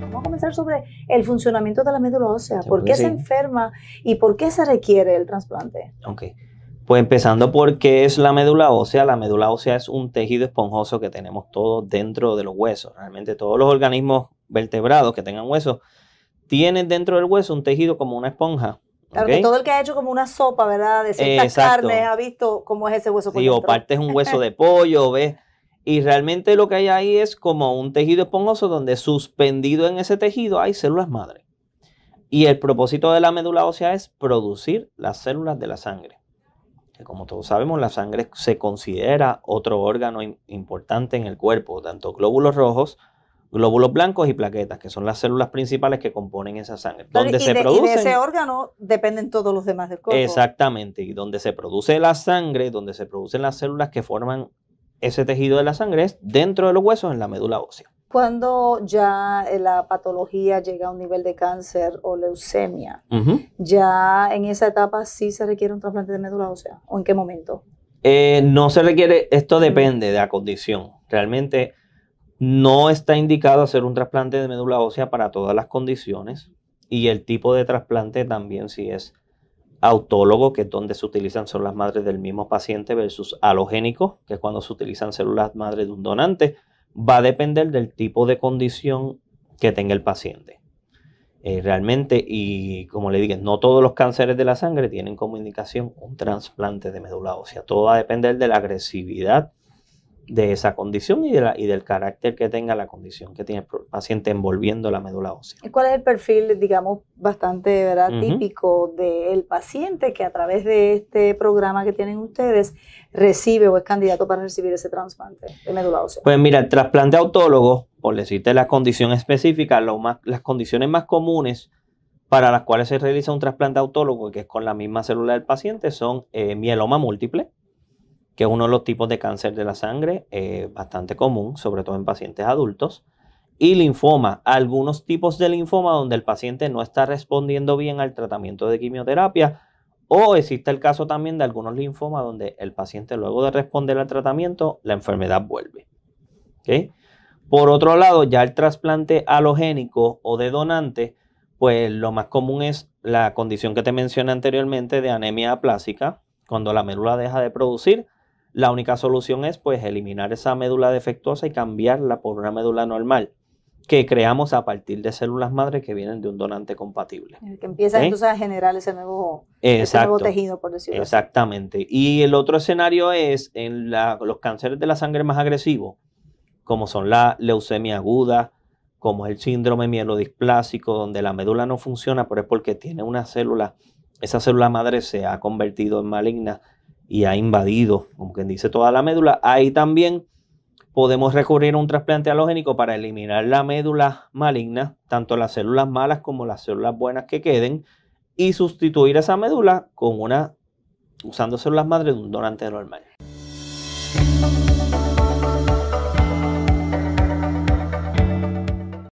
Vamos a comenzar sobre el funcionamiento de la médula ósea. ¿Por qué se enferma y por qué se requiere el trasplante? Ok. Pues empezando por qué es la médula ósea. La médula ósea es un tejido esponjoso que tenemos todos dentro de los huesos. Realmente todos los organismos vertebrados que tengan huesos tienen dentro del hueso un tejido como una esponja. Claro que todo el que ha hecho como una sopa, ¿verdad? De ciertas ha visto cómo es ese hueso. sí, o partes un hueso de pollo, ves y realmente lo que hay ahí es como un tejido esponjoso donde suspendido en ese tejido hay células madre. Y el propósito de la médula ósea es producir las células de la sangre. Que como todos sabemos, la sangre se considera otro órgano importante en el cuerpo, tanto glóbulos rojos, glóbulos blancos y plaquetas, que son las células principales que componen esa sangre. donde se y de ese órgano dependen todos los demás del cuerpo. Exactamente, y donde se produce la sangre, donde se producen las células que forman ese tejido de la sangre es dentro de los huesos en la médula ósea. Cuando ya eh, la patología llega a un nivel de cáncer o leucemia, ¿ya en esa etapa sí se requiere un trasplante de médula ósea? ¿O en qué momento? Eh, no se requiere, esto depende de la condición. Realmente no está indicado hacer un trasplante de médula ósea para todas las condiciones y el tipo de trasplante también sí es Autólogo, que es donde se utilizan células madres del mismo paciente, versus alogénico que es cuando se utilizan células madres de un donante, va a depender del tipo de condición que tenga el paciente. Eh, realmente, y como le dije, no todos los cánceres de la sangre tienen como indicación un trasplante de médula ósea. Todo va a depender de la agresividad de esa condición y, de la, y del carácter que tenga la condición que tiene el paciente envolviendo la médula ósea. ¿Cuál es el perfil, digamos, bastante ¿verdad? típico del paciente que a través de este programa que tienen ustedes recibe o es candidato para recibir ese trasplante de médula ósea? Pues mira, el trasplante autólogo, por decirte la condición específica, las condiciones más comunes para las cuales se realiza un trasplante autólogo, que es con la misma célula del paciente, son eh, mieloma múltiple, que es uno de los tipos de cáncer de la sangre eh, bastante común, sobre todo en pacientes adultos. Y linfoma, algunos tipos de linfoma donde el paciente no está respondiendo bien al tratamiento de quimioterapia. O existe el caso también de algunos linfomas donde el paciente luego de responder al tratamiento, la enfermedad vuelve. Por otro lado, ya el trasplante halogénico o de donante, pues lo más común es la condición que te mencioné anteriormente de anemia aplásica, cuando la médula deja de producir la única solución es pues eliminar esa médula defectuosa y cambiarla por una médula normal que creamos a partir de células madre que vienen de un donante compatible. Que empieza entonces a generar ese nuevo, tejido, por decirlo Exactamente. Y el otro escenario es en los cánceres de la sangre más agresivos, como son la leucemia aguda, como es el síndrome mielodisplásico, donde la médula no funciona, pero es porque tiene una célula, esa célula madre se ha convertido en maligna y ha invadido, como quien dice, toda la médula. Ahí también podemos recurrir a un trasplante halogénico para eliminar la médula maligna, tanto las células malas como las células buenas que queden, y sustituir esa médula con una, usando células madre de un donante normal.